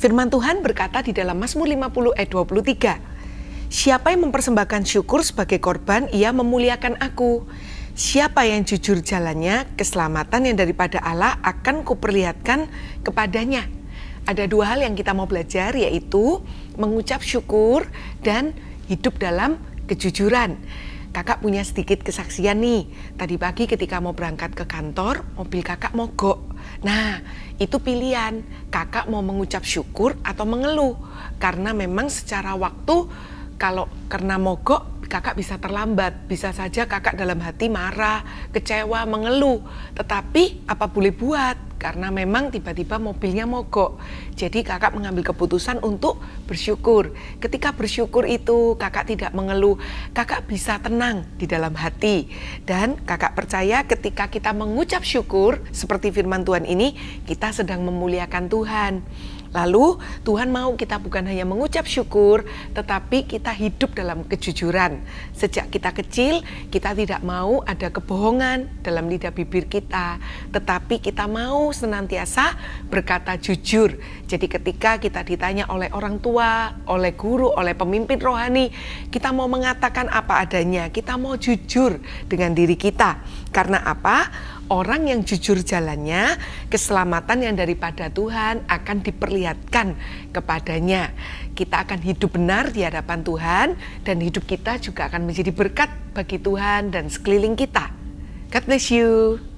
Firman Tuhan berkata di dalam Mazmur 50 ayat 23, Siapa yang mempersembahkan syukur sebagai korban, ia memuliakan aku. Siapa yang jujur jalannya, keselamatan yang daripada Allah akan kuperlihatkan kepadanya. Ada dua hal yang kita mau belajar yaitu mengucap syukur dan hidup dalam kejujuran. Kakak punya sedikit kesaksian nih. Tadi pagi ketika mau berangkat ke kantor, mobil kakak mogok Nah, itu pilihan kakak mau mengucap syukur atau mengeluh karena memang secara waktu kalau karena mogok kakak bisa terlambat bisa saja kakak dalam hati marah kecewa mengeluh tetapi apa boleh buat karena memang tiba-tiba mobilnya mogok. Jadi kakak mengambil keputusan untuk bersyukur. Ketika bersyukur itu kakak tidak mengeluh, kakak bisa tenang di dalam hati. Dan kakak percaya ketika kita mengucap syukur seperti firman Tuhan ini, kita sedang memuliakan Tuhan. Lalu Tuhan mau kita bukan hanya mengucap syukur, tetapi kita hidup dalam kejujuran. Sejak kita kecil, kita tidak mau ada kebohongan dalam lidah bibir kita, tetapi kita mau senantiasa berkata jujur. Jadi ketika kita ditanya oleh orang tua, oleh guru, oleh pemimpin rohani, kita mau mengatakan apa adanya, kita mau jujur dengan diri kita. Karena apa? Orang yang jujur jalannya, keselamatan yang daripada Tuhan akan diperlihatkan kepadanya. Kita akan hidup benar di hadapan Tuhan dan hidup kita juga akan menjadi berkat bagi Tuhan dan sekeliling kita. God bless you.